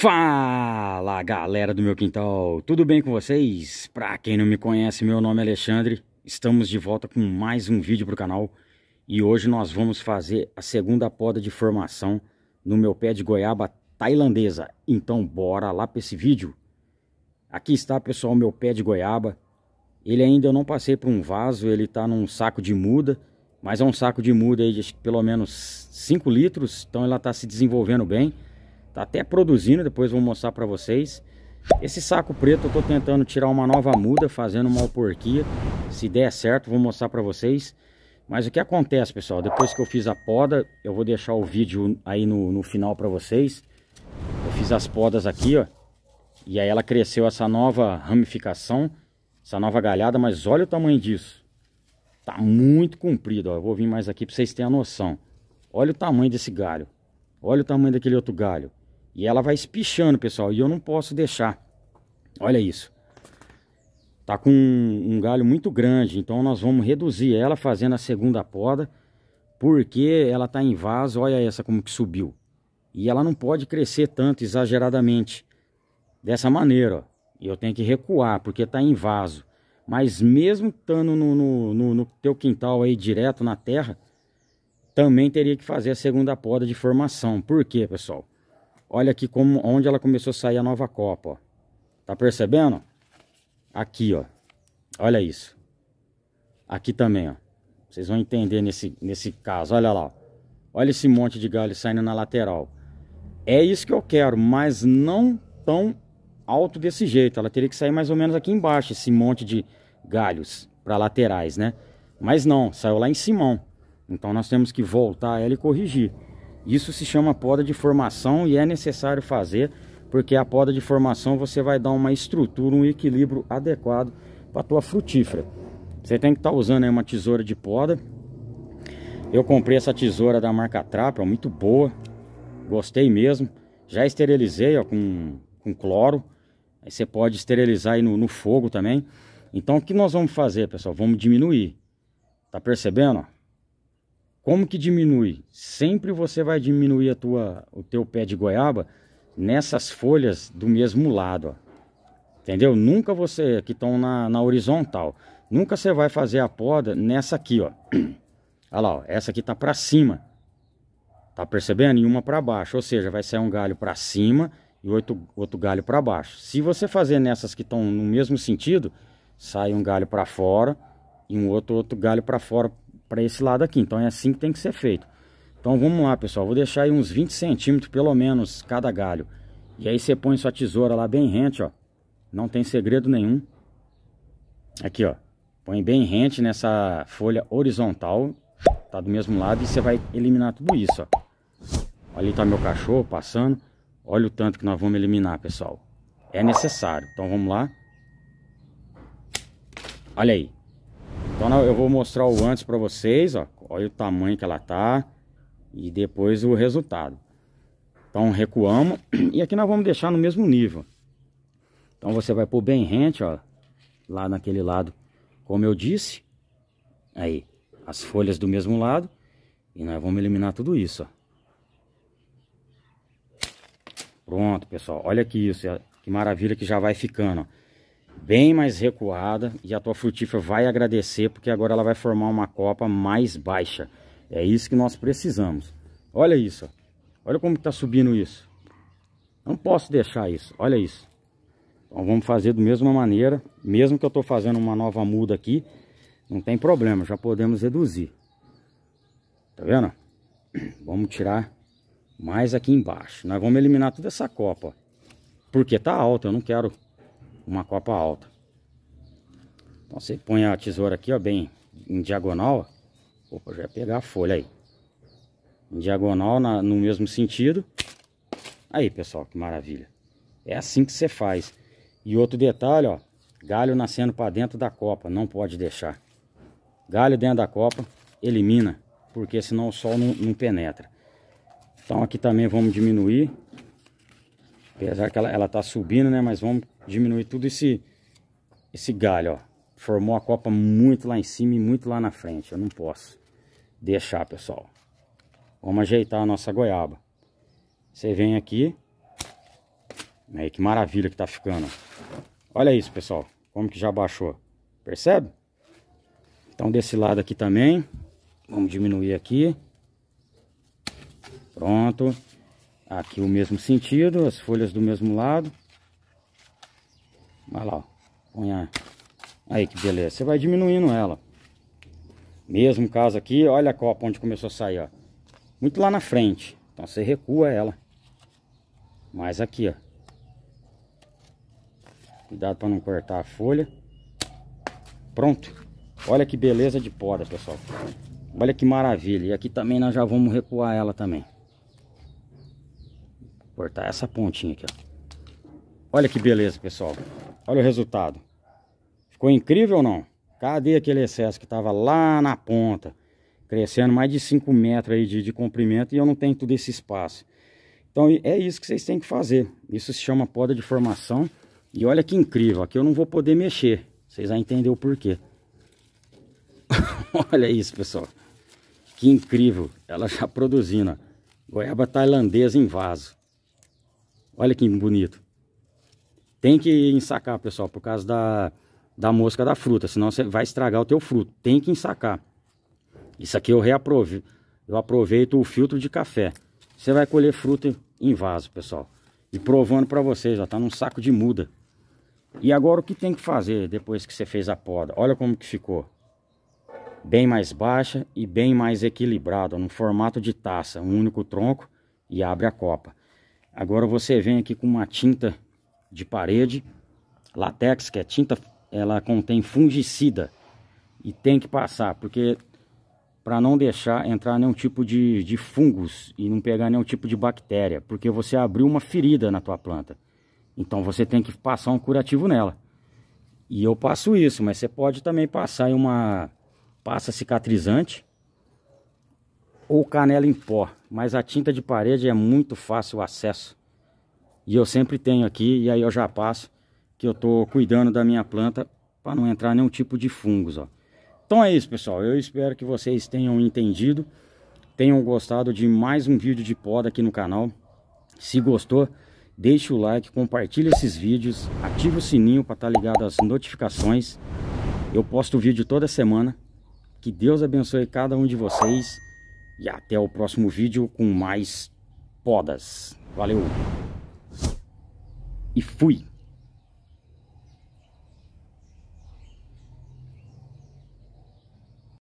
Fala galera do meu quintal, tudo bem com vocês? Pra quem não me conhece, meu nome é Alexandre, estamos de volta com mais um vídeo pro canal e hoje nós vamos fazer a segunda poda de formação no meu pé de goiaba tailandesa. Então bora lá pra esse vídeo. Aqui está pessoal meu pé de goiaba, ele ainda eu não passei por um vaso, ele tá num saco de muda, mas é um saco de muda aí de pelo menos 5 litros, então ela tá se desenvolvendo bem. Tá até produzindo, depois vou mostrar para vocês. Esse saco preto eu tô tentando tirar uma nova muda, fazendo uma alporquia. Se der certo, vou mostrar para vocês. Mas o que acontece, pessoal, depois que eu fiz a poda, eu vou deixar o vídeo aí no, no final para vocês. Eu fiz as podas aqui, ó. E aí ela cresceu essa nova ramificação, essa nova galhada, mas olha o tamanho disso. Tá muito comprido, ó. Eu vou vir mais aqui para vocês terem a noção. Olha o tamanho desse galho. Olha o tamanho daquele outro galho. E ela vai espichando, pessoal, e eu não posso deixar. Olha isso. Tá com um, um galho muito grande, então nós vamos reduzir ela fazendo a segunda poda, porque ela tá em vaso, olha essa como que subiu. E ela não pode crescer tanto exageradamente. Dessa maneira, ó. Eu tenho que recuar, porque tá em vaso. Mas mesmo estando no, no, no, no teu quintal aí, direto na terra, também teria que fazer a segunda poda de formação. Por quê, pessoal? Olha aqui como, onde ela começou a sair a nova copa, ó. Tá percebendo? Aqui, ó. Olha isso. Aqui também, ó. Vocês vão entender nesse, nesse caso. Olha lá, ó. Olha esse monte de galho saindo na lateral. É isso que eu quero, mas não tão alto desse jeito. Ela teria que sair mais ou menos aqui embaixo, esse monte de galhos para laterais, né? Mas não, saiu lá em cima. Então nós temos que voltar ela e corrigir. Isso se chama poda de formação e é necessário fazer, porque a poda de formação você vai dar uma estrutura, um equilíbrio adequado para a tua frutífera. Você tem que estar tá usando uma tesoura de poda. Eu comprei essa tesoura da marca Trapa, muito boa. Gostei mesmo. Já esterilizei ó, com, com cloro. Aí você pode esterilizar aí no, no fogo também. Então o que nós vamos fazer, pessoal? Vamos diminuir. Tá percebendo? Como que diminui? Sempre você vai diminuir a tua, o teu pé de goiaba nessas folhas do mesmo lado, ó. Entendeu? Nunca você, que estão na, na horizontal, nunca você vai fazer a poda nessa aqui, ó. Olha lá, ó, essa aqui tá para cima. Tá percebendo? E uma para baixo, ou seja, vai sair um galho para cima e outro, outro galho para baixo. Se você fazer nessas que estão no mesmo sentido, sai um galho para fora e um outro, outro galho para fora para esse lado aqui. Então é assim que tem que ser feito. Então vamos lá, pessoal. Vou deixar aí uns 20 centímetros, pelo menos, cada galho. E aí você põe sua tesoura lá bem rente, ó. Não tem segredo nenhum. Aqui, ó. Põe bem rente nessa folha horizontal. Tá do mesmo lado e você vai eliminar tudo isso, ó. Ali tá meu cachorro passando. Olha o tanto que nós vamos eliminar, pessoal. É necessário. Então vamos lá. Olha aí. Então eu vou mostrar o antes para vocês, ó. Olha o tamanho que ela tá e depois o resultado. Então recuamos e aqui nós vamos deixar no mesmo nível. Então você vai pôr bem rente, ó, lá naquele lado, como eu disse. Aí, as folhas do mesmo lado e nós vamos eliminar tudo isso, ó. Pronto, pessoal. Olha aqui isso, é, que maravilha que já vai ficando, ó bem mais recuada e a tua frutífera vai agradecer porque agora ela vai formar uma copa mais baixa. É isso que nós precisamos. Olha isso, olha como está subindo isso. Não posso deixar isso, olha isso. Então vamos fazer da mesma maneira, mesmo que eu estou fazendo uma nova muda aqui, não tem problema, já podemos reduzir. Tá vendo? Vamos tirar mais aqui embaixo. Nós vamos eliminar toda essa copa. Porque tá alta, eu não quero uma copa alta. Então você põe a tesoura aqui, ó, bem em diagonal, ó. Opa, já ia pegar a folha aí. Em diagonal, na, no mesmo sentido. Aí, pessoal, que maravilha. É assim que você faz. E outro detalhe, ó, galho nascendo para dentro da copa, não pode deixar. Galho dentro da copa, elimina, porque senão o sol não, não penetra. Então aqui também vamos diminuir, apesar que ela, está subindo, né, mas vamos diminuir tudo esse, esse galho, ó. Formou a copa muito lá em cima e muito lá na frente. Eu não posso deixar, pessoal. Vamos ajeitar a nossa goiaba. Você vem aqui. Aí, que maravilha que tá ficando. Olha isso, pessoal. Como que já baixou. Percebe? Então, desse lado aqui também. Vamos diminuir aqui. Pronto. Aqui o mesmo sentido, as folhas do mesmo lado. Vai lá, põe a... Aí que beleza, você vai diminuindo ela. Mesmo caso aqui, olha a copa onde começou a sair, ó. Muito lá na frente. Então você recua ela. Mais aqui, ó. Cuidado para não cortar a folha. Pronto. Olha que beleza de poda, pessoal. Olha que maravilha. E aqui também nós já vamos recuar ela também. Cortar essa pontinha aqui, ó. Olha que beleza, pessoal. Olha o resultado. Ficou incrível ou não? Cadê aquele excesso que estava lá na ponta? Crescendo mais de 5 metros aí de, de comprimento e eu não tenho todo esse espaço. Então é isso que vocês têm que fazer. Isso se chama poda de formação. E olha que incrível, aqui eu não vou poder mexer. Vocês vão entender o porquê. olha isso, pessoal. Que incrível. Ela já produzindo. Goiaba tailandesa em vaso. Olha que bonito. Tem que ensacar, pessoal, por causa da, da mosca da fruta, senão você vai estragar o teu fruto. Tem que ensacar. Isso aqui eu reaproveito. Eu aproveito o filtro de café. Você vai colher fruta em vaso, pessoal. E provando para vocês, já tá num saco de muda. E agora o que tem que fazer depois que você fez a poda? Olha como que ficou. Bem mais baixa e bem mais equilibrado, no formato de taça, um único tronco e abre a copa. Agora você vem aqui com uma tinta de parede, latex, que é tinta, ela contém fungicida e tem que passar, porque para não deixar entrar nenhum tipo de, de fungos e não pegar nenhum tipo de bactéria, porque você abriu uma ferida na tua planta. Então você tem que passar um curativo nela. E eu passo isso, mas você pode também passar em uma passa cicatrizante ou canela em pó, mas a tinta de parede é muito fácil o acesso. E eu sempre tenho aqui, e aí eu já passo, que eu estou cuidando da minha planta para não entrar nenhum tipo de fungos, ó. Então é isso, pessoal. Eu espero que vocês tenham entendido, tenham gostado de mais um vídeo de poda aqui no canal. Se gostou, deixe o like, compartilhe esses vídeos, ative o sininho para estar tá ligado às notificações. Eu posto vídeo toda semana. Que Deus abençoe cada um de vocês. E até o próximo vídeo com mais podas. Valeu! e fui.